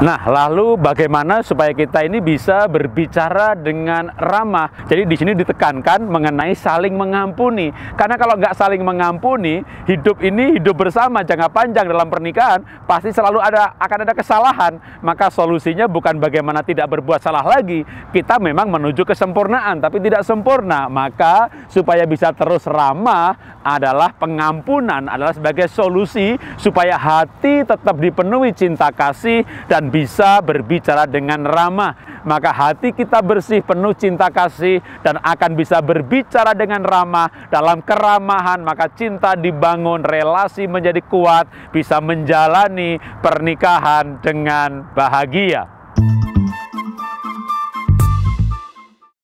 Nah, lalu bagaimana supaya kita ini bisa berbicara dengan ramah? Jadi di sini ditekankan mengenai saling mengampuni. Karena kalau nggak saling mengampuni, hidup ini hidup bersama jangka panjang dalam pernikahan pasti selalu ada akan ada kesalahan. Maka solusinya bukan bagaimana tidak berbuat salah lagi. Kita memang menuju kesempurnaan tapi tidak sempurna. Maka supaya bisa terus ramah adalah pengampunan adalah sebagai solusi supaya hati tetap dipenuhi cinta kasih dan bisa berbicara dengan ramah. Maka hati kita bersih penuh cinta kasih dan akan bisa berbicara dengan ramah. Dalam keramahan maka cinta dibangun, relasi menjadi kuat, bisa menjalani pernikahan dengan bahagia.